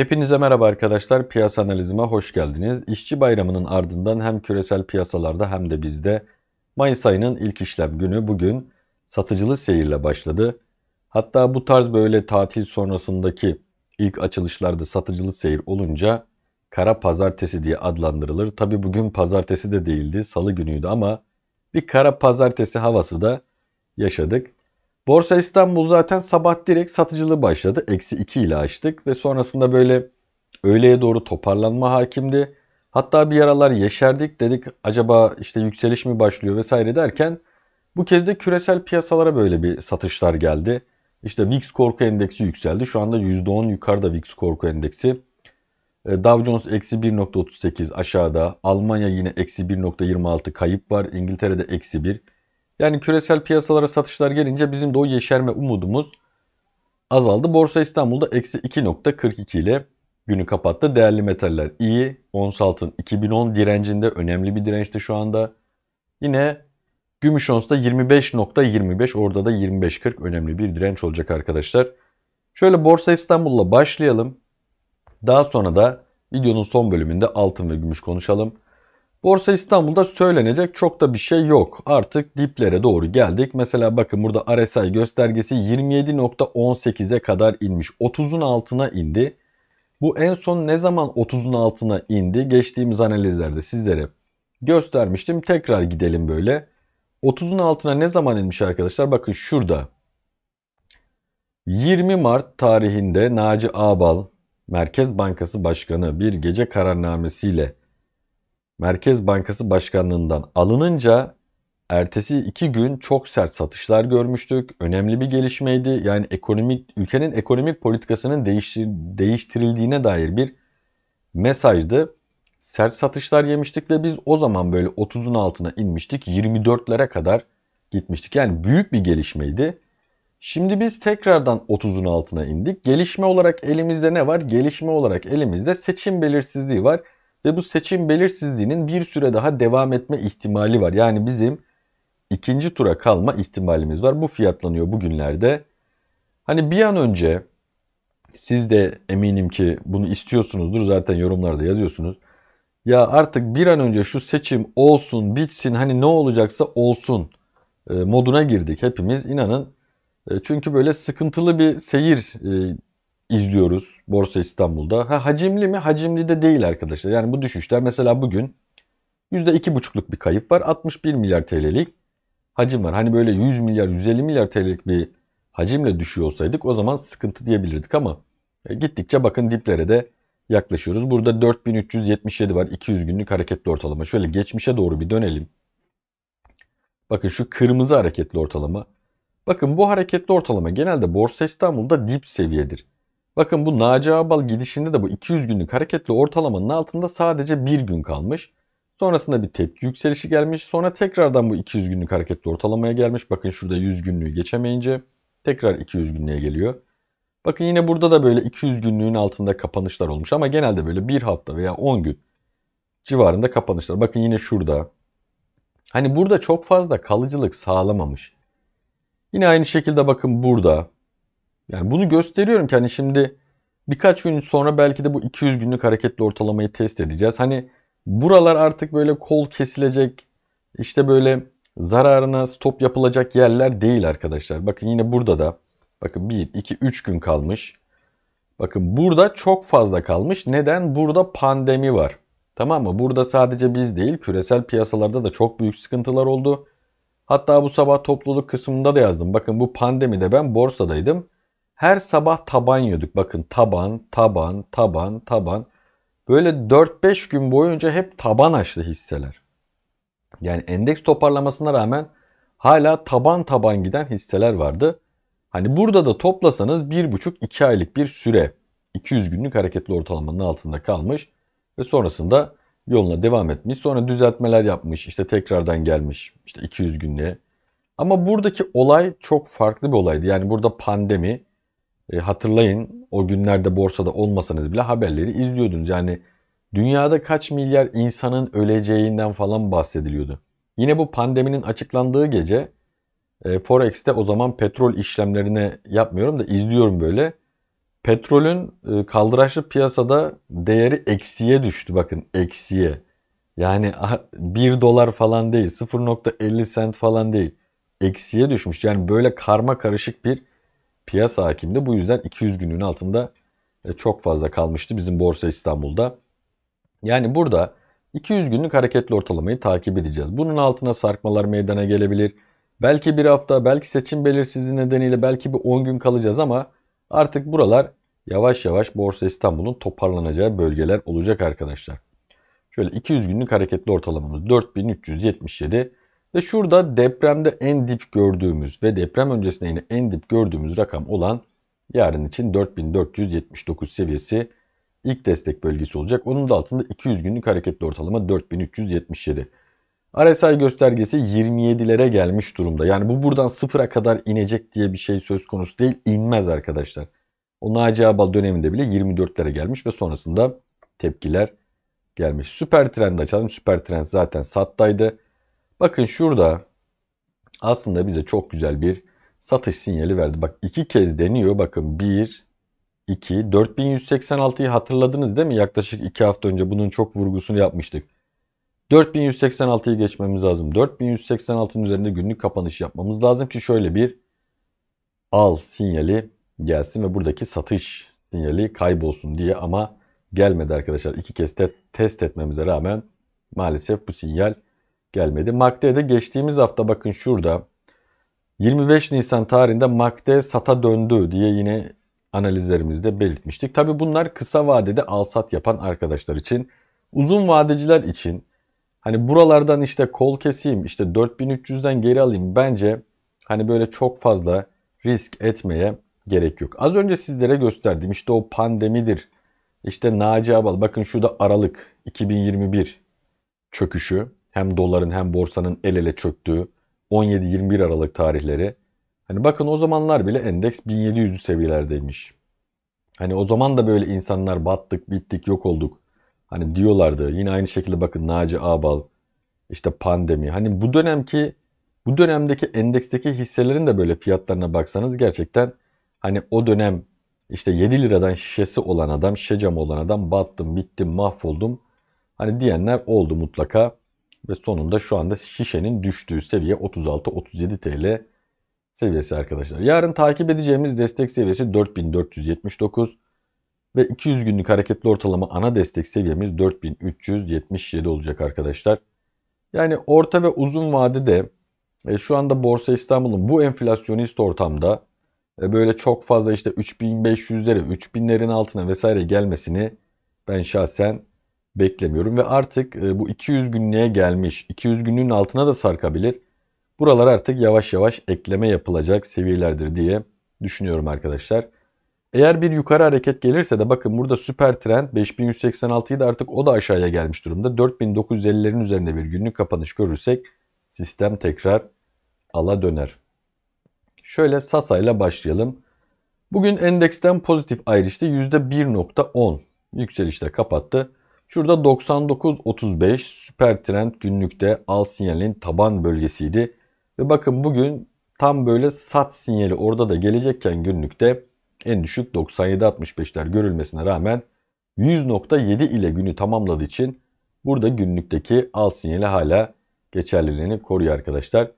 Hepinize merhaba arkadaşlar. Piyasa analizime hoş geldiniz. İşçi Bayramı'nın ardından hem küresel piyasalarda hem de bizde Mayıs ayının ilk işlem günü bugün satıcılı seyirle başladı. Hatta bu tarz böyle tatil sonrasındaki ilk açılışlarda satıcılı seyir olunca kara pazartesi diye adlandırılır. Tabi bugün pazartesi de değildi, salı günüydü ama bir kara pazartesi havası da yaşadık. Borsa İstanbul zaten sabah direkt satıcılığı başladı. Eksi 2 ile açtık ve sonrasında böyle öğleye doğru toparlanma hakimdi. Hatta bir yaralar yeşerdik dedik acaba işte yükseliş mi başlıyor vesaire derken bu kez de küresel piyasalara böyle bir satışlar geldi. İşte VIX korku endeksi yükseldi. Şu anda %10 yukarıda VIX korku endeksi. E, Dow Jones eksi 1.38 aşağıda. Almanya yine eksi 1.26 kayıp var. İngiltere'de eksi 1. Yani küresel piyasalara satışlar gelince bizim de o yeşerme umudumuz azaldı. Borsa İstanbul'da eksi 2.42 ile günü kapattı. Değerli metaller iyi. Ons altın 2010 direncinde önemli bir dirençti şu anda. Yine gümüş ons da 25.25 orada da 25.40 önemli bir direnç olacak arkadaşlar. Şöyle Borsa İstanbul'la başlayalım. Daha sonra da videonun son bölümünde altın ve gümüş konuşalım. Borsa İstanbul'da söylenecek çok da bir şey yok. Artık diplere doğru geldik. Mesela bakın burada RSI göstergesi 27.18'e kadar inmiş. 30'un altına indi. Bu en son ne zaman 30'un altına indi? Geçtiğimiz analizlerde sizlere göstermiştim. Tekrar gidelim böyle. 30'un altına ne zaman inmiş arkadaşlar? Bakın şurada. 20 Mart tarihinde Naci Ağbal Merkez Bankası Başkanı bir gece kararnamesiyle Merkez Bankası Başkanlığından alınınca ertesi iki gün çok sert satışlar görmüştük. Önemli bir gelişmeydi. Yani ekonomik ülkenin ekonomik politikasının değiştir, değiştirildiğine dair bir mesajdı. Sert satışlar yemiştik ve biz o zaman böyle 30'un altına inmiştik. 24'lere kadar gitmiştik. Yani büyük bir gelişmeydi. Şimdi biz tekrardan 30'un altına indik. Gelişme olarak elimizde ne var? Gelişme olarak elimizde seçim belirsizliği var. Ve bu seçim belirsizliğinin bir süre daha devam etme ihtimali var. Yani bizim ikinci tura kalma ihtimalimiz var. Bu fiyatlanıyor bugünlerde. Hani bir an önce siz de eminim ki bunu istiyorsunuzdur. Zaten yorumlarda yazıyorsunuz. Ya artık bir an önce şu seçim olsun, bitsin, hani ne olacaksa olsun e, moduna girdik hepimiz. İnanın e, çünkü böyle sıkıntılı bir seyir e, izliyoruz Borsa İstanbul'da. Ha, hacimli mi? Hacimli de değil arkadaşlar. Yani bu düşüşler mesela bugün %2,5'luk bir kayıp var. 61 milyar TL'lik hacim var. Hani böyle 100 milyar, 150 milyar TL'lik bir hacimle düşüyor olsaydık o zaman sıkıntı diyebilirdik ama e, gittikçe bakın diplere de yaklaşıyoruz. Burada 4377 var. 200 günlük hareketli ortalama. Şöyle geçmişe doğru bir dönelim. Bakın şu kırmızı hareketli ortalama. Bakın bu hareketli ortalama genelde Borsa İstanbul'da dip seviyedir. Bakın bu Naci Abal gidişinde de bu 200 günlük hareketli ortalamanın altında sadece bir gün kalmış. Sonrasında bir tepki yükselişi gelmiş. Sonra tekrardan bu 200 günlük hareketli ortalamaya gelmiş. Bakın şurada 100 günlüğü geçemeyince tekrar 200 günlüğe geliyor. Bakın yine burada da böyle 200 günlüğün altında kapanışlar olmuş ama genelde böyle bir hafta veya 10 gün civarında kapanışlar. Bakın yine şurada. Hani burada çok fazla kalıcılık sağlamamış. Yine aynı şekilde bakın burada yani bunu gösteriyorum ki hani şimdi birkaç gün sonra belki de bu 200 günlük hareketli ortalamayı test edeceğiz. Hani buralar artık böyle kol kesilecek işte böyle zararına stop yapılacak yerler değil arkadaşlar. Bakın yine burada da bakın 1, 2, 3 gün kalmış. Bakın burada çok fazla kalmış. Neden? Burada pandemi var. Tamam mı? Burada sadece biz değil küresel piyasalarda da çok büyük sıkıntılar oldu. Hatta bu sabah topluluk kısmında da yazdım. Bakın bu pandemide ben borsadaydım. Her sabah taban yiyorduk. Bakın taban, taban, taban, taban. Böyle 4-5 gün boyunca hep taban açtı hisseler. Yani endeks toparlamasına rağmen hala taban taban giden hisseler vardı. Hani burada da toplasanız 1,5-2 aylık bir süre 200 günlük hareketli ortalamanın altında kalmış ve sonrasında yoluna devam etmiş. Sonra düzeltmeler yapmış, işte tekrardan gelmiş işte 200 günlüğe. Ama buradaki olay çok farklı bir olaydı. Yani burada pandemi e, hatırlayın o günlerde borsada olmasanız bile haberleri izliyordunuz. Yani dünyada kaç milyar insanın öleceğinden falan bahsediliyordu. Yine bu pandeminin açıklandığı gece e, Forex'te o zaman petrol işlemlerini yapmıyorum da izliyorum böyle. Petrolün e, kaldıraçlı piyasada değeri eksiye düştü bakın eksiye. Yani 1 dolar falan değil 0.50 sent falan değil eksiye düşmüş. Yani böyle karma karışık bir piyasa hakimdi. Bu yüzden 200 günün altında e, çok fazla kalmıştı bizim Borsa İstanbul'da. Yani burada 200 günlük hareketli ortalamayı takip edeceğiz. Bunun altına sarkmalar meydana gelebilir. Belki bir hafta, belki seçim belirsizliği nedeniyle belki bir 10 gün kalacağız ama artık buralar yavaş yavaş Borsa İstanbul'un toparlanacağı bölgeler olacak arkadaşlar. Şöyle 200 günlük hareketli ortalamamız 4377. Ve şurada depremde en dip gördüğümüz ve deprem öncesinde yine en dip gördüğümüz rakam olan yarın için 4479 seviyesi ilk destek bölgesi olacak. Onun da altında 200 günlük hareketli ortalama 4377. RSI göstergesi 27'lere gelmiş durumda. Yani bu buradan sıfıra kadar inecek diye bir şey söz konusu değil. İnmez arkadaşlar. O Naci Abal döneminde bile 24'lere gelmiş ve sonrasında tepkiler gelmiş. Süper trend açalım. Süper trend zaten sattaydı. Bakın şurada aslında bize çok güzel bir satış sinyali verdi. Bak iki kez deniyor. Bakın 1, 2, 4186'yı hatırladınız değil mi? Yaklaşık 2 hafta önce bunun çok vurgusunu yapmıştık. 4186'yı geçmemiz lazım. 4186'nın üzerinde günlük kapanış yapmamız lazım ki şöyle bir al sinyali gelsin ve buradaki satış sinyali kaybolsun diye ama gelmedi arkadaşlar. İki kez de test etmemize rağmen maalesef bu sinyal gelmedi. MACD'de de geçtiğimiz hafta bakın şurada 25 Nisan tarihinde Makde sata döndü diye yine analizlerimizde belirtmiştik. Tabi bunlar kısa vadede al sat yapan arkadaşlar için. Uzun vadeciler için hani buralardan işte kol keseyim işte 4300'den geri alayım bence hani böyle çok fazla risk etmeye gerek yok. Az önce sizlere gösterdim işte o pandemidir. İşte Naci Abal bakın şurada Aralık 2021 çöküşü hem doların hem borsanın el ele çöktüğü 17-21 Aralık tarihleri. Hani bakın o zamanlar bile endeks 1700'lü seviyelerdeymiş. Hani o zaman da böyle insanlar battık, bittik, yok olduk. Hani diyorlardı. Yine aynı şekilde bakın Naci Ağbal, işte pandemi. Hani bu dönemki bu dönemdeki endeksteki hisselerin de böyle fiyatlarına baksanız gerçekten hani o dönem işte 7 liradan şişesi olan adam, şecam olan adam battım, bittim, mahvoldum. Hani diyenler oldu mutlaka. Ve sonunda şu anda şişenin düştüğü seviye 36-37 TL seviyesi arkadaşlar. Yarın takip edeceğimiz destek seviyesi 4479 ve 200 günlük hareketli ortalama ana destek seviyemiz 4377 olacak arkadaşlar. Yani orta ve uzun vadede e, şu anda Borsa İstanbul'un bu enflasyonist ortamda e, böyle çok fazla işte 3500'lere, 3000'lerin altına vesaire gelmesini ben şahsen beklemiyorum ve artık e, bu 200 günlüğe gelmiş. 200 günlüğün altına da sarkabilir. Buralar artık yavaş yavaş ekleme yapılacak seviyelerdir diye düşünüyorum arkadaşlar. Eğer bir yukarı hareket gelirse de bakın burada süper trend 5186'yı da artık o da aşağıya gelmiş durumda. 4950'lerin üzerinde bir günlük kapanış görürsek sistem tekrar ala döner. Şöyle Sasa ile başlayalım. Bugün endeksten pozitif ayrıştı %1.10 yükselişte kapattı. Şurada 99.35 süper trend günlükte al sinyalin taban bölgesiydi. Ve bakın bugün tam böyle sat sinyali orada da gelecekken günlükte en düşük 97.65'ler görülmesine rağmen 100.7 ile günü tamamladığı için burada günlükteki al sinyali hala geçerliliğini koruyor arkadaşlar.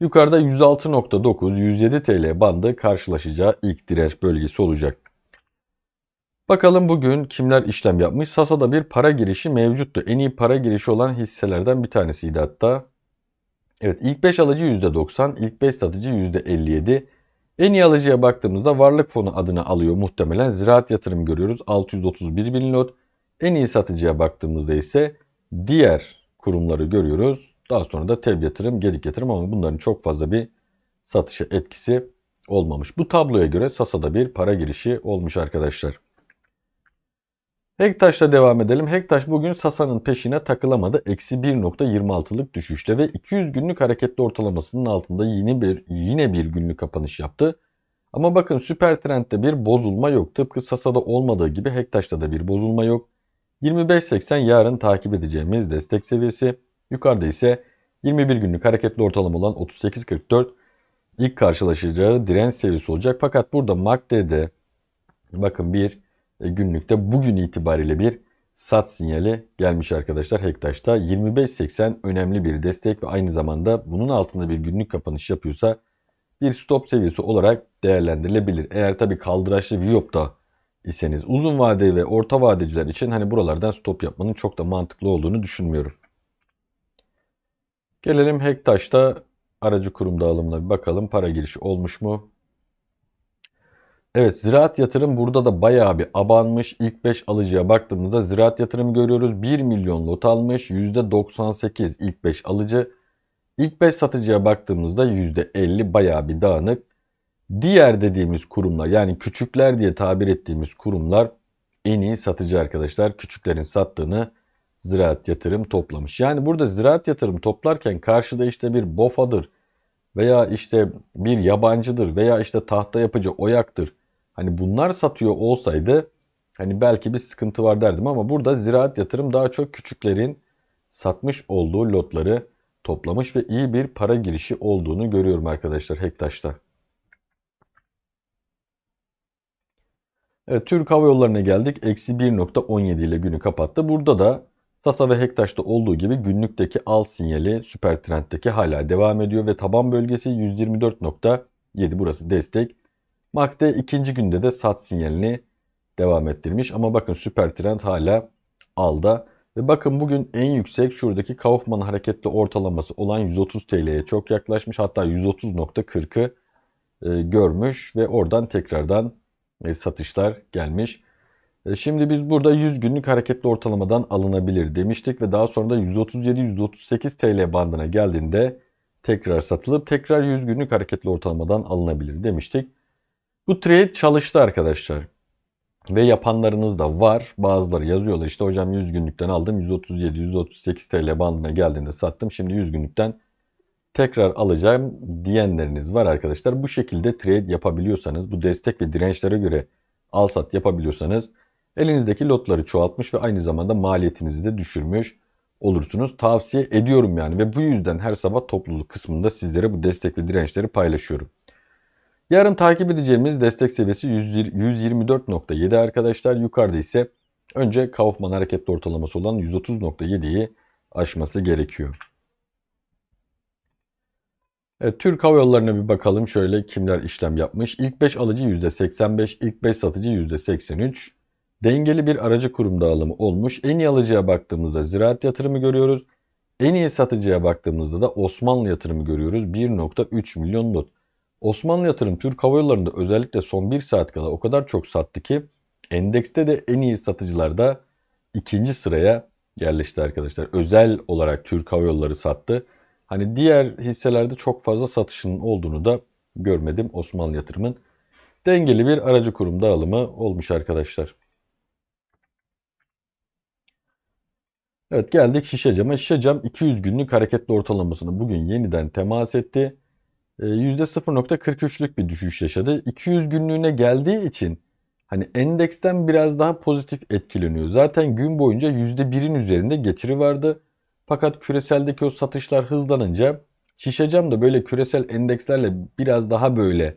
Yukarıda 106.9-107 TL bandı karşılaşacağı ilk direnç bölgesi olacak. Bakalım bugün kimler işlem yapmış? Sasa'da bir para girişi mevcuttu. En iyi para girişi olan hisselerden bir tanesiydi hatta. Evet ilk 5 alıcı %90, ilk 5 satıcı %57. En iyi alıcıya baktığımızda varlık fonu adına alıyor muhtemelen. Ziraat yatırım görüyoruz 631 bin lot. En iyi satıcıya baktığımızda ise diğer kurumları görüyoruz. Daha sonra da TEB yatırım, gedik yatırım ama bunların çok fazla bir satışa etkisi olmamış. Bu tabloya göre Sasa'da bir para girişi olmuş arkadaşlar. Hektaş'la devam edelim. Hektaş bugün Sasa'nın peşine takılamadı. Eksi 1.26'lık düşüşle ve 200 günlük hareketli ortalamasının altında yine bir, yine bir günlük kapanış yaptı. Ama bakın süper trendde bir bozulma yok. Tıpkı Sasa'da olmadığı gibi Hektaş'ta da bir bozulma yok. 25.80 yarın takip edeceğimiz destek seviyesi. Yukarıda ise 21 günlük hareketli ortalama olan 38.44 ilk karşılaşacağı direnç seviyesi olacak. Fakat burada MACD'de bakın bir e, günlükte bugün itibariyle bir sat sinyali gelmiş arkadaşlar Hektaş'ta. 25.80 önemli bir destek ve aynı zamanda bunun altında bir günlük kapanış yapıyorsa bir stop seviyesi olarak değerlendirilebilir. Eğer tabi kaldıraçlı Viyop'ta iseniz uzun vade ve orta vadeciler için hani buralardan stop yapmanın çok da mantıklı olduğunu düşünmüyorum. Gelelim Hektaş'ta aracı kurum dağılımına bir bakalım. Para girişi olmuş mu? Evet ziraat yatırım burada da bayağı bir abanmış. İlk 5 alıcıya baktığımızda ziraat yatırım görüyoruz. 1 milyon lot almış. %98 ilk 5 alıcı. İlk 5 satıcıya baktığımızda %50 bayağı bir dağınık. Diğer dediğimiz kurumlar yani küçükler diye tabir ettiğimiz kurumlar en iyi satıcı arkadaşlar. Küçüklerin sattığını ziraat yatırım toplamış. Yani burada ziraat yatırım toplarken karşıda işte bir bofadır veya işte bir yabancıdır veya işte tahta yapıcı oyaktır Hani bunlar satıyor olsaydı hani belki bir sıkıntı var derdim ama burada ziraat yatırım daha çok küçüklerin satmış olduğu lotları toplamış ve iyi bir para girişi olduğunu görüyorum arkadaşlar Hektaş'ta. Evet, Türk Hava Yolları'na geldik. Eksi 1.17 ile günü kapattı. Burada da Sasa ve Hektaş'ta olduğu gibi günlükteki al sinyali süper trendteki hala devam ediyor ve taban bölgesi 124.7 burası destek. Makde ikinci günde de sat sinyalini devam ettirmiş. Ama bakın süper trend hala alda. Ve bakın bugün en yüksek şuradaki Kaufman hareketli ortalaması olan 130 TL'ye çok yaklaşmış. Hatta 130.40'ı e, görmüş ve oradan tekrardan e, satışlar gelmiş. E, şimdi biz burada 100 günlük hareketli ortalamadan alınabilir demiştik ve daha sonra da 137-138 TL bandına geldiğinde tekrar satılıp tekrar 100 günlük hareketli ortalamadan alınabilir demiştik. Bu trade çalıştı arkadaşlar. Ve yapanlarınız da var. Bazıları yazıyorlar işte hocam 100 günlükten aldım. 137-138 TL bandına geldiğinde sattım. Şimdi 100 günlükten tekrar alacağım diyenleriniz var arkadaşlar. Bu şekilde trade yapabiliyorsanız bu destek ve dirençlere göre al sat yapabiliyorsanız elinizdeki lotları çoğaltmış ve aynı zamanda maliyetinizi de düşürmüş olursunuz. Tavsiye ediyorum yani ve bu yüzden her sabah topluluk kısmında sizlere bu destek ve dirençleri paylaşıyorum. Yarın takip edeceğimiz destek seviyesi 124.7 arkadaşlar. Yukarıda ise önce Kaufman hareketli ortalaması olan 130.7'yi aşması gerekiyor. Evet, Türk Hava Yolları'na bir bakalım şöyle kimler işlem yapmış. İlk 5 alıcı %85, ilk 5 satıcı %83. Dengeli bir aracı kurum dağılımı olmuş. En iyi alıcıya baktığımızda ziraat yatırımı görüyoruz. En iyi satıcıya baktığımızda da Osmanlı yatırımı görüyoruz. 1.3 milyon not Osmanlı yatırım Türk Hava Yolları'nda özellikle son 1 saat kadar o kadar çok sattı ki endekste de en iyi satıcılarda ikinci sıraya yerleşti arkadaşlar. Özel olarak Türk Hava Yolları sattı. Hani diğer hisselerde çok fazla satışının olduğunu da görmedim Osmanlı yatırımın. Dengeli bir aracı kurum dağılımı olmuş arkadaşlar. Evet geldik şişe cama. 200 günlük hareketli ortalamasını bugün yeniden temas etti. %0.43'lük ee, bir düşüş yaşadı. 200 günlüğüne geldiği için hani endeksten biraz daha pozitif etkileniyor. Zaten gün boyunca %1'in üzerinde getiri vardı. Fakat küreseldeki o satışlar hızlanınca şişecam da böyle küresel endekslerle biraz daha böyle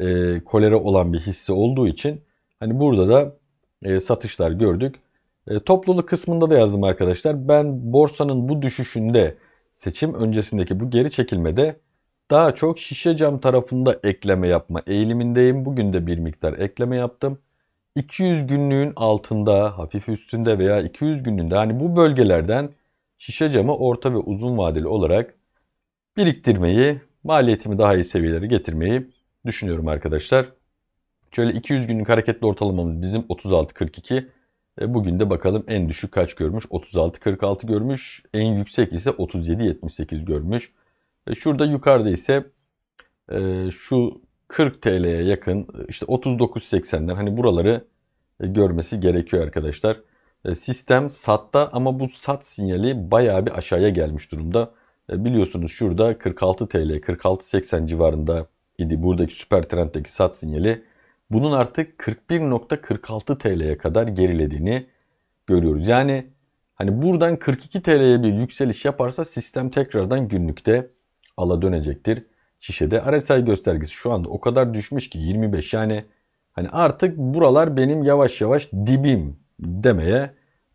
e, kolera olan bir hisse olduğu için hani burada da e, satışlar gördük. E, topluluk kısmında da yazdım arkadaşlar. Ben borsanın bu düşüşünde seçim öncesindeki bu geri çekilmede daha çok şişe cam tarafında ekleme yapma eğilimindeyim. Bugün de bir miktar ekleme yaptım. 200 günlüğün altında, hafif üstünde veya 200 günlüğünde hani bu bölgelerden şişe camı orta ve uzun vadeli olarak biriktirmeyi, maliyetimi daha iyi seviyelere getirmeyi düşünüyorum arkadaşlar. Şöyle 200 günlük hareketli ortalamamız bizim 36.42. E bugün de bakalım en düşük kaç görmüş? 36.46 görmüş. En yüksek ise 37.78 görmüş. E, şurada yukarıda ise e, şu 40 TL'ye yakın işte 39.80'den hani buraları e, görmesi gerekiyor arkadaşlar. Sistem satta ama bu sat sinyali bayağı bir aşağıya gelmiş durumda. Biliyorsunuz şurada 46 TL 46.80 civarında idi buradaki süper trenddeki sat sinyali. Bunun artık 41.46 TL'ye kadar gerilediğini görüyoruz. Yani hani buradan 42 TL'ye bir yükseliş yaparsa sistem tekrardan günlükte ala dönecektir. Şişede RSI göstergesi şu anda o kadar düşmüş ki 25 yani hani artık buralar benim yavaş yavaş dibim demeye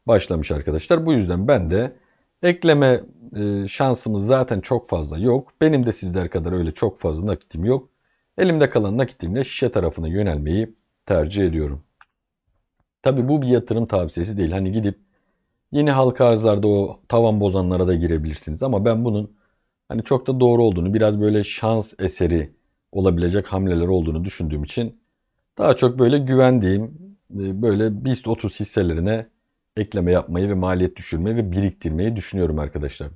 başlamış arkadaşlar. Bu yüzden ben de ekleme e, şansımız zaten çok fazla yok. Benim de sizler kadar öyle çok fazla nakitim yok. Elimde kalan nakitimle şişe tarafına yönelmeyi tercih ediyorum. Tabi bu bir yatırım tavsiyesi değil. Hani gidip yeni halka arzlarda o tavan bozanlara da girebilirsiniz. Ama ben bunun hani çok da doğru olduğunu, biraz böyle şans eseri olabilecek hamleler olduğunu düşündüğüm için daha çok böyle güvendiğim e, böyle BIST 30 hisselerine ekleme yapmayı ve maliyet düşürmeyi ve biriktirmeyi düşünüyorum arkadaşlar.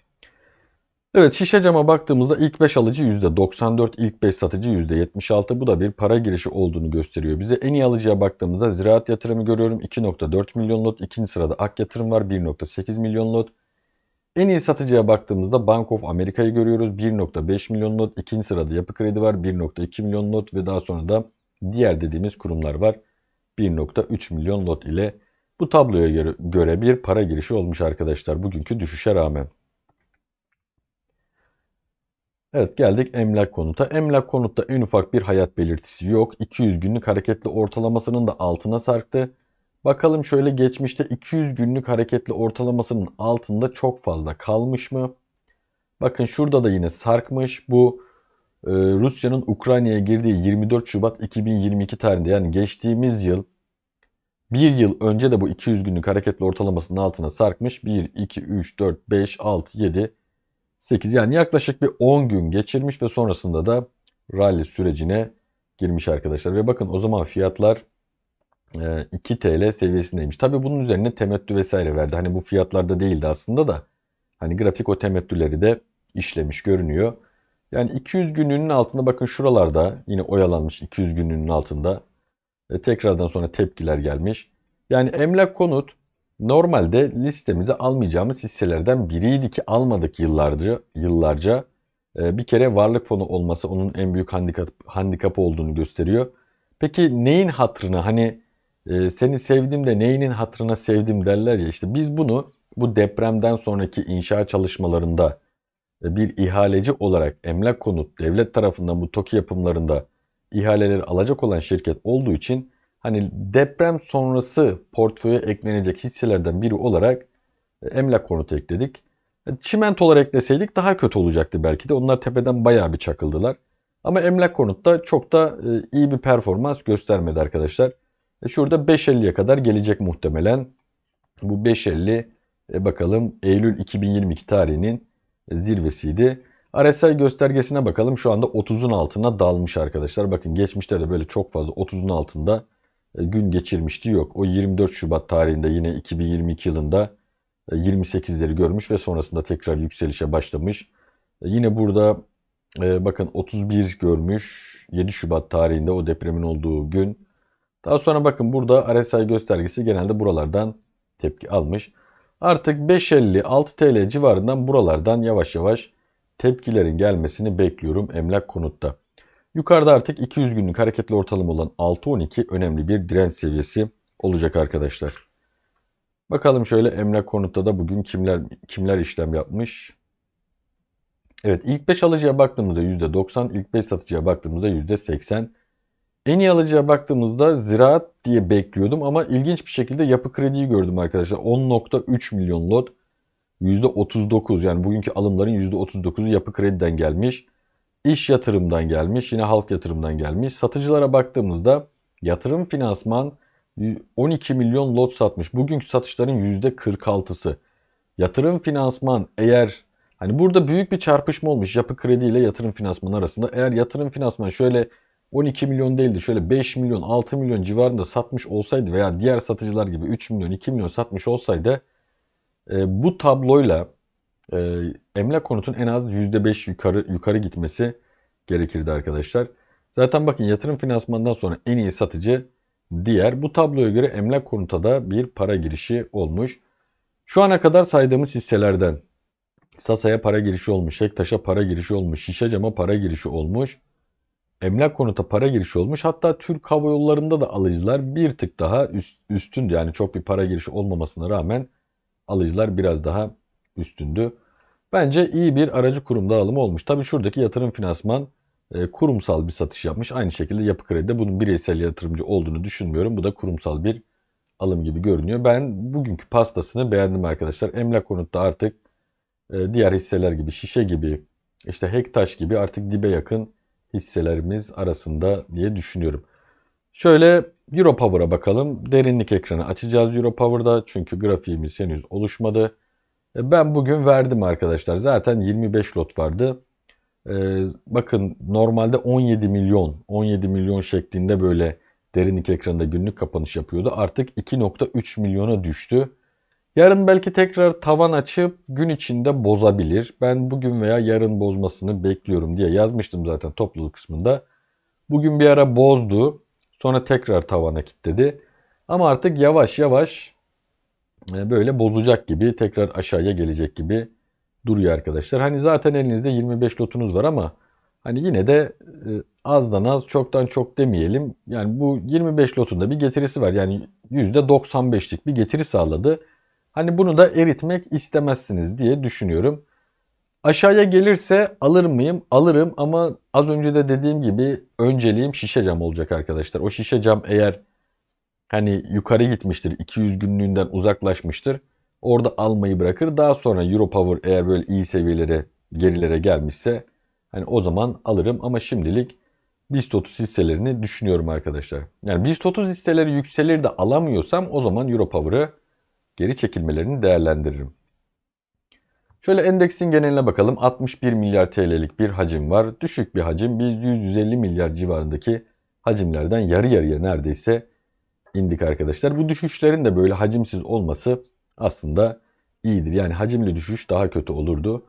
Evet şişe cama baktığımızda ilk 5 alıcı %94, ilk 5 satıcı %76. Bu da bir para girişi olduğunu gösteriyor. Bize en iyi alıcıya baktığımızda ziraat yatırımı görüyorum. 2.4 milyon lot. ikinci sırada ak yatırım var 1.8 milyon lot. En iyi satıcıya baktığımızda Bank of Amerika'yı görüyoruz. 1.5 milyon not. ikinci sırada Yapı Kredi var. 1.2 milyon not ve daha sonra da diğer dediğimiz kurumlar var. 1.3 milyon lot ile bu tabloya göre bir para girişi olmuş arkadaşlar bugünkü düşüşe rağmen. Evet geldik emlak konuta. Emlak konutta en ufak bir hayat belirtisi yok. 200 günlük hareketli ortalamasının da altına sarktı. Bakalım şöyle geçmişte 200 günlük hareketli ortalamasının altında çok fazla kalmış mı? Bakın şurada da yine sarkmış. Bu e, Rusya'nın Ukrayna'ya girdiği 24 Şubat 2022 tarihinde yani geçtiğimiz yıl bir yıl önce de bu 200 günlük hareketli ortalamasının altına sarkmış. 1, 2, 3, 4, 5, 6, 7, 8 yani yaklaşık bir 10 gün geçirmiş ve sonrasında da rally sürecine girmiş arkadaşlar. Ve bakın o zaman fiyatlar 2 ee, TL seviyesindeymiş. Tabi bunun üzerine temettü vesaire verdi. Hani bu fiyatlarda değildi aslında da. Hani grafik o temettüleri de işlemiş görünüyor. Yani 200 gününün altında bakın şuralarda yine oyalanmış 200 gününün altında. E, tekrardan sonra tepkiler gelmiş. Yani emlak konut normalde listemize almayacağımız hisselerden biriydi ki almadık yıllarca. yıllarca. Ee, bir kere varlık fonu olması onun en büyük handikap, handikapı olduğunu gösteriyor. Peki neyin hatırına hani e, seni sevdim de neyinin hatırına sevdim derler ya işte biz bunu bu depremden sonraki inşa çalışmalarında e, bir ihaleci olarak emlak konut devlet tarafından bu TOKİ yapımlarında ihaleleri alacak olan şirket olduğu için hani deprem sonrası portföye eklenecek hisselerden biri olarak e, emlak konut ekledik. E, çimentolar ekleseydik daha kötü olacaktı belki de. Onlar tepeden bayağı bir çakıldılar. Ama emlak konutta çok da e, iyi bir performans göstermedi arkadaşlar. E şurada 5.50'ye kadar gelecek muhtemelen. Bu 5.50 e bakalım Eylül 2022 tarihinin e, zirvesiydi. RSI göstergesine bakalım. Şu anda 30'un altına dalmış arkadaşlar. Bakın geçmişte de böyle çok fazla 30'un altında e, gün geçirmişti yok. O 24 Şubat tarihinde yine 2022 yılında 28'leri görmüş ve sonrasında tekrar yükselişe başlamış. Yine burada bakın 31 görmüş. 7 Şubat tarihinde o depremin olduğu gün daha sonra bakın burada RSI göstergesi genelde buralardan tepki almış. Artık 5.50-6 TL civarından buralardan yavaş yavaş tepkilerin gelmesini bekliyorum emlak konutta. Yukarıda artık 200 günlük hareketli ortalama olan 6.12 önemli bir direnç seviyesi olacak arkadaşlar. Bakalım şöyle emlak konutta da bugün kimler kimler işlem yapmış? Evet ilk 5 alıcıya baktığımızda %90, ilk 5 satıcıya baktığımızda %80. En iyi alıcıya baktığımızda ziraat diye bekliyordum ama ilginç bir şekilde yapı krediyi gördüm arkadaşlar. 10.3 milyon lot %39 yani bugünkü alımların %39'u yapı krediden gelmiş. İş yatırımdan gelmiş, yine halk yatırımdan gelmiş. Satıcılara baktığımızda yatırım finansman 12 milyon lot satmış. Bugünkü satışların %46'sı. Yatırım finansman eğer hani burada büyük bir çarpışma olmuş yapı kredi ile yatırım finansman arasında. Eğer yatırım finansman şöyle 12 milyon değildi. Şöyle 5 milyon, 6 milyon civarında satmış olsaydı veya diğer satıcılar gibi 3 milyon, 2 milyon satmış olsaydı e, bu tabloyla e, emlak konutun en az %5 yukarı yukarı gitmesi gerekirdi arkadaşlar. Zaten bakın yatırım finansmandan sonra en iyi satıcı diğer. Bu tabloya göre emlak konuta da bir para girişi olmuş. Şu ana kadar saydığımız hisselerden Sasa'ya para girişi olmuş, Hektaş'a para girişi olmuş, Şişecam'a para girişi olmuş emlak konuta para girişi olmuş. Hatta Türk Hava Yolları'nda da alıcılar bir tık daha üst, üstündü. Yani çok bir para girişi olmamasına rağmen alıcılar biraz daha üstündü. Bence iyi bir aracı kurum dağılımı olmuş. Tabii şuradaki yatırım finansman e, kurumsal bir satış yapmış. Aynı şekilde Yapı Kredi'de bunun bireysel yatırımcı olduğunu düşünmüyorum. Bu da kurumsal bir alım gibi görünüyor. Ben bugünkü pastasını beğendim arkadaşlar. Emlak konutta artık e, diğer hisseler gibi, şişe gibi, işte Hektaş gibi artık dibe yakın hisselerimiz arasında diye düşünüyorum. Şöyle Europower'a bakalım. Derinlik ekranı açacağız Europower'da çünkü grafiğimiz henüz oluşmadı. E, ben bugün verdim arkadaşlar. Zaten 25 lot vardı. E, bakın normalde 17 milyon, 17 milyon şeklinde böyle derinlik ekranında günlük kapanış yapıyordu. Artık 2.3 milyona düştü. Yarın belki tekrar tavan açıp gün içinde bozabilir. Ben bugün veya yarın bozmasını bekliyorum diye yazmıştım zaten topluluk kısmında. Bugün bir ara bozdu. Sonra tekrar tavana kilitledi. Ama artık yavaş yavaş e, böyle bozacak gibi tekrar aşağıya gelecek gibi duruyor arkadaşlar. Hani zaten elinizde 25 lotunuz var ama hani yine de e, azdan az çoktan çok demeyelim. Yani bu 25 lotunda bir getirisi var. Yani %95'lik bir getiri sağladı. Hani bunu da eritmek istemezsiniz diye düşünüyorum. Aşağıya gelirse alır mıyım? Alırım ama az önce de dediğim gibi önceliğim şişe cam olacak arkadaşlar. O şişe cam eğer hani yukarı gitmiştir, 200 günlüğünden uzaklaşmıştır. Orada almayı bırakır. Daha sonra Euro Power eğer böyle iyi seviyelere, gerilere gelmişse hani o zaman alırım ama şimdilik BIST 30 hisselerini düşünüyorum arkadaşlar. Yani BIST 30 hisseleri yükselir de alamıyorsam o zaman Euro Power'ı geri çekilmelerini değerlendiririm. Şöyle endeksin geneline bakalım. 61 milyar TL'lik bir hacim var. Düşük bir hacim. Biz 150 milyar civarındaki hacimlerden yarı yarıya neredeyse indik arkadaşlar. Bu düşüşlerin de böyle hacimsiz olması aslında iyidir. Yani hacimli düşüş daha kötü olurdu.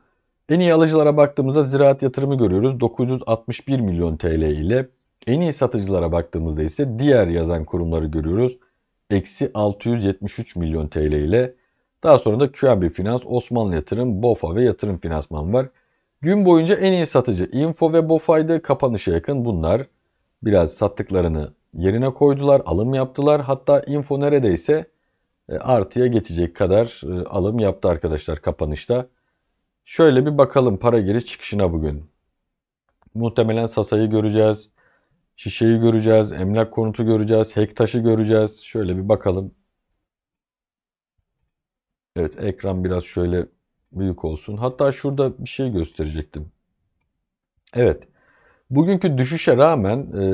En iyi alıcılara baktığımızda ziraat yatırımı görüyoruz. 961 milyon TL ile en iyi satıcılara baktığımızda ise diğer yazan kurumları görüyoruz eksi 673 milyon TL ile daha sonra da QNB Finans, Osmanlı Yatırım, BOFA ve Yatırım Finansman var. Gün boyunca en iyi satıcı Info ve BOFA'ydı. Kapanışa yakın bunlar biraz sattıklarını yerine koydular, alım yaptılar. Hatta Info neredeyse e, artıya geçecek kadar e, alım yaptı arkadaşlar kapanışta. Şöyle bir bakalım para giriş çıkışına bugün. Muhtemelen Sasa'yı göreceğiz. Şişeyi göreceğiz, emlak konutu göreceğiz, hektaşı göreceğiz. Şöyle bir bakalım. Evet ekran biraz şöyle büyük olsun. Hatta şurada bir şey gösterecektim. Evet. Bugünkü düşüşe rağmen e,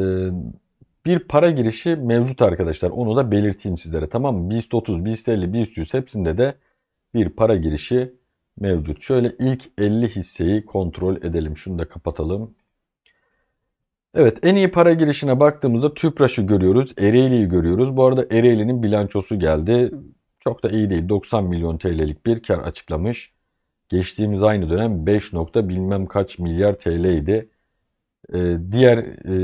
bir para girişi mevcut arkadaşlar. Onu da belirteyim sizlere tamam mı? BIST 30, BIST 50, BIST 100 hepsinde de bir para girişi mevcut. Şöyle ilk 50 hisseyi kontrol edelim. Şunu da kapatalım. Evet en iyi para girişine baktığımızda Tüpraş'ı görüyoruz. Ereğli'yi görüyoruz. Bu arada Ereğli'nin bilançosu geldi. Çok da iyi değil. 90 milyon TL'lik bir kar açıklamış. Geçtiğimiz aynı dönem 5 nokta bilmem kaç milyar TL idi. Ee, diğer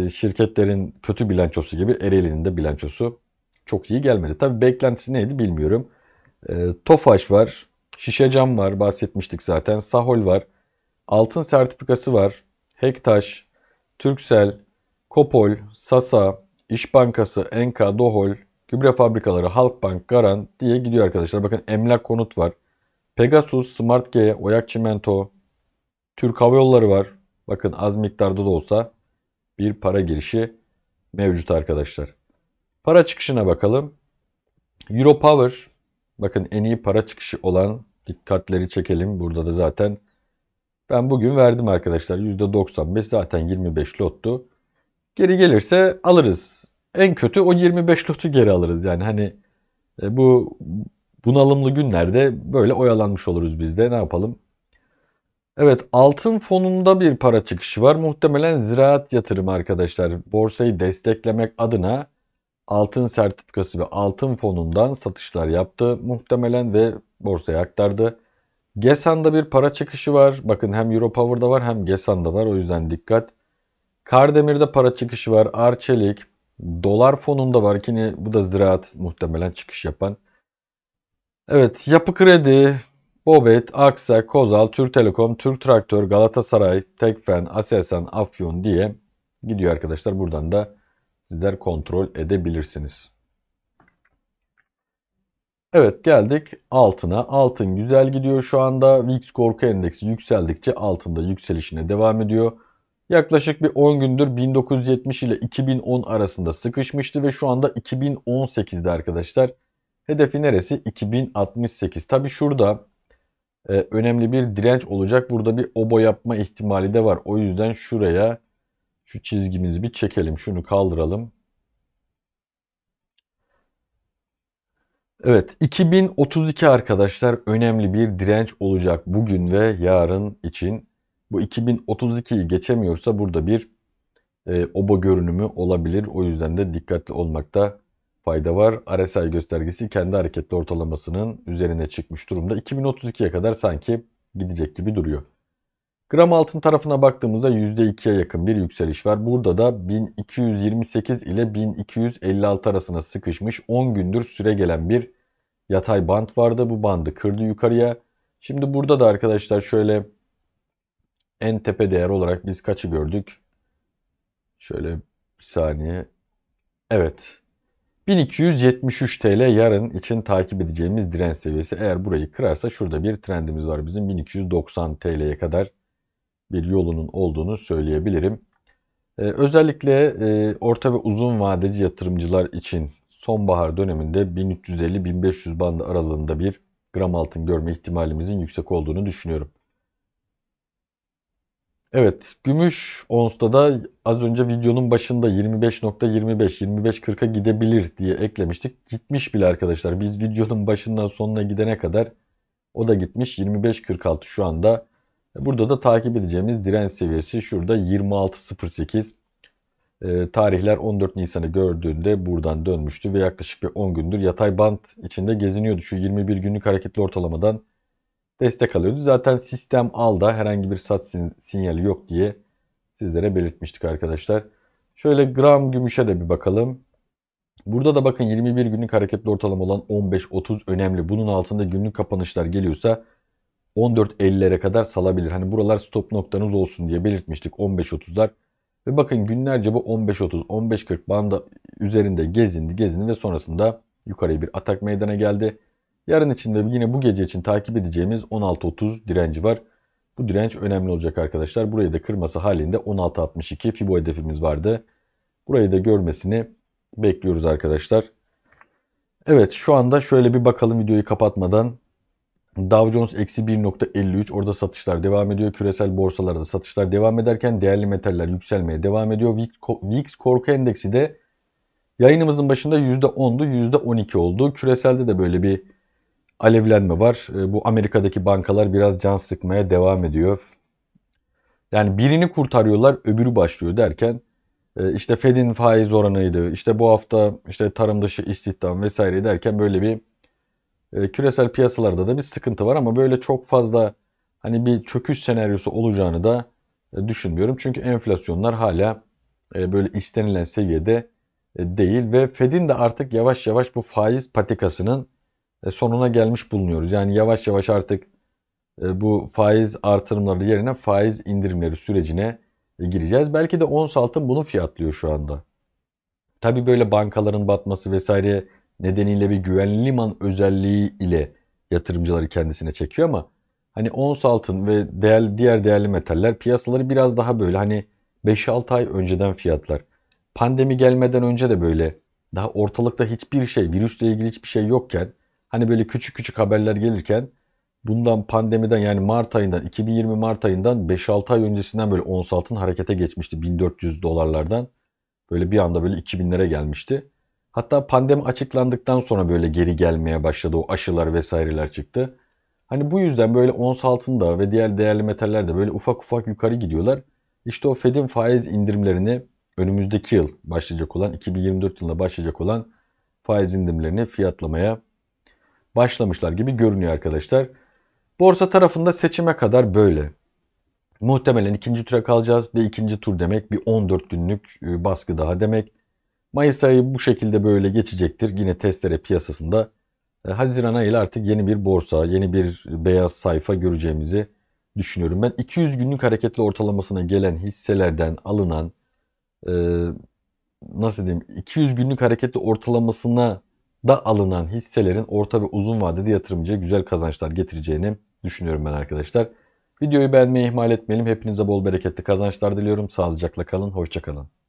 e, şirketlerin kötü bilançosu gibi Ereğli'nin de bilançosu çok iyi gelmedi. Tabi beklentisi neydi bilmiyorum. Ee, Tofaş var. Şişecam var bahsetmiştik zaten. Sahol var. Altın sertifikası var. Hektaş, Türksel, Kopol, Sasa, İş Bankası, Enka, Dohol, gübre fabrikaları, Halkbank, Garan diye gidiyor arkadaşlar. Bakın Emlak Konut var. Pegasus, SmartG, Oyak Çimento, Türk Hava Yolları var. Bakın az miktarda da olsa bir para girişi mevcut arkadaşlar. Para çıkışına bakalım. Euro Power. bakın en iyi para çıkışı olan dikkatleri çekelim. Burada da zaten ben bugün verdim arkadaşlar. %95 zaten 25 lottu. Geri gelirse alırız. En kötü o 25 lotu geri alırız. Yani hani e, bu bunalımlı günlerde böyle oyalanmış oluruz biz de. Ne yapalım? Evet altın fonunda bir para çıkışı var. Muhtemelen ziraat yatırımı arkadaşlar. Borsayı desteklemek adına altın sertifikası ve altın fonundan satışlar yaptı muhtemelen ve borsaya aktardı. Gesan'da bir para çıkışı var. Bakın hem Europower'da var hem Gesan'da var. O yüzden dikkat. Kardemir'de para çıkışı var. Arçelik. Dolar fonunda var ki yine bu da ziraat muhtemelen çıkış yapan. Evet Yapı Kredi, Bobet, Aksa, Kozal, Türk Telekom, Türk Traktör, Galatasaray, Tekfen, Aselsan, Afyon diye gidiyor arkadaşlar. Buradan da sizler kontrol edebilirsiniz. Evet geldik altına. Altın güzel gidiyor şu anda. VIX korku endeksi yükseldikçe altında yükselişine devam ediyor. Yaklaşık bir 10 gündür 1970 ile 2010 arasında sıkışmıştı ve şu anda 2018'de arkadaşlar. Hedefi neresi? 2068. Tabi şurada e, önemli bir direnç olacak. Burada bir obo yapma ihtimali de var. O yüzden şuraya şu çizgimizi bir çekelim. Şunu kaldıralım. Evet 2032 arkadaşlar önemli bir direnç olacak bugün ve yarın için. Bu 2032'yi geçemiyorsa burada bir e, oba görünümü olabilir. O yüzden de dikkatli olmakta fayda var. RSI göstergesi kendi hareketli ortalamasının üzerine çıkmış durumda. 2032'ye kadar sanki gidecek gibi duruyor. Gram altın tarafına baktığımızda %2'ye yakın bir yükseliş var. Burada da 1228 ile 1256 arasına sıkışmış 10 gündür süre gelen bir yatay bant vardı. Bu bandı kırdı yukarıya. Şimdi burada da arkadaşlar şöyle en tepe değer olarak biz kaçı gördük? Şöyle bir saniye. Evet. 1273 TL yarın için takip edeceğimiz direnç seviyesi. Eğer burayı kırarsa şurada bir trendimiz var bizim 1290 TL'ye kadar bir yolunun olduğunu söyleyebilirim. Ee, özellikle e, orta ve uzun vadeci yatırımcılar için sonbahar döneminde 1350-1500 bandı aralığında bir gram altın görme ihtimalimizin yüksek olduğunu düşünüyorum. Evet, gümüş onsta da az önce videonun başında 25.25, 25.40'a gidebilir diye eklemiştik. Gitmiş bile arkadaşlar. Biz videonun başından sonuna gidene kadar o da gitmiş. 25.46 şu anda. Burada da takip edeceğimiz direnç seviyesi şurada 26.08. E, ee, tarihler 14 Nisan'ı gördüğünde buradan dönmüştü ve yaklaşık bir 10 gündür yatay bant içinde geziniyordu. Şu 21 günlük hareketli ortalamadan destek alıyordu. Zaten sistem alda herhangi bir sat sinyali yok diye sizlere belirtmiştik arkadaşlar. Şöyle gram gümüşe de bir bakalım. Burada da bakın 21 günlük hareketli ortalama olan 15-30 önemli. Bunun altında günlük kapanışlar geliyorsa 14-50'lere kadar salabilir. Hani buralar stop noktanız olsun diye belirtmiştik 15-30'lar Ve bakın günlerce bu 15-30, 15-40 banda üzerinde gezindi, gezindi ve sonrasında yukarıya bir atak meydana geldi. Yarın için de yine bu gece için takip edeceğimiz 16.30 direnci var. Bu direnç önemli olacak arkadaşlar. Burayı da kırması halinde 16.62 Fibo hedefimiz vardı. Burayı da görmesini bekliyoruz arkadaşlar. Evet şu anda şöyle bir bakalım videoyu kapatmadan. Dow Jones eksi 1.53 orada satışlar devam ediyor. Küresel borsalarda satışlar devam ederken değerli metaller yükselmeye devam ediyor. VIX korku endeksi de yayınımızın başında %10'du %12 oldu. Küreselde de böyle bir alevlenme var. E, bu Amerika'daki bankalar biraz can sıkmaya devam ediyor. Yani birini kurtarıyorlar öbürü başlıyor derken e, işte Fed'in faiz oranıydı, işte bu hafta işte tarım dışı istihdam vesaire derken böyle bir e, küresel piyasalarda da bir sıkıntı var ama böyle çok fazla hani bir çöküş senaryosu olacağını da düşünmüyorum. Çünkü enflasyonlar hala böyle istenilen seviyede değil ve Fed'in de artık yavaş yavaş bu faiz patikasının e, sonuna gelmiş bulunuyoruz. Yani yavaş yavaş artık e, bu faiz artırımları yerine faiz indirimleri sürecine e, gireceğiz. Belki de ons altın bunu fiyatlıyor şu anda. Tabi böyle bankaların batması vesaire nedeniyle bir güvenli liman özelliği ile yatırımcıları kendisine çekiyor ama hani ons altın ve değer, diğer değerli metaller piyasaları biraz daha böyle hani 5-6 ay önceden fiyatlar. Pandemi gelmeden önce de böyle daha ortalıkta hiçbir şey virüsle ilgili hiçbir şey yokken hani böyle küçük küçük haberler gelirken bundan pandemiden yani Mart ayından 2020 Mart ayından 5-6 ay öncesinden böyle ons altın harekete geçmişti 1400 dolarlardan. Böyle bir anda böyle 2000'lere gelmişti. Hatta pandemi açıklandıktan sonra böyle geri gelmeye başladı. O aşılar vesaireler çıktı. Hani bu yüzden böyle ons altın da ve diğer değerli metaller de böyle ufak ufak yukarı gidiyorlar. İşte o Fed'in faiz indirimlerini önümüzdeki yıl başlayacak olan 2024 yılında başlayacak olan faiz indirimlerini fiyatlamaya başlamışlar gibi görünüyor arkadaşlar. Borsa tarafında seçime kadar böyle. Muhtemelen ikinci tura kalacağız Bir ikinci tur demek bir 14 günlük e, baskı daha demek. Mayıs ayı bu şekilde böyle geçecektir. Yine testere piyasasında e, Haziran ayıyla artık yeni bir borsa, yeni bir beyaz sayfa göreceğimizi düşünüyorum. Ben 200 günlük hareketli ortalamasına gelen hisselerden alınan e, nasıl diyeyim 200 günlük hareketli ortalamasına da alınan hisselerin orta ve uzun vadede yatırımcıya güzel kazançlar getireceğini düşünüyorum ben arkadaşlar. Videoyu beğenmeyi ihmal etmeyelim. Hepinize bol bereketli kazançlar diliyorum. Sağlıcakla kalın. Hoşçakalın.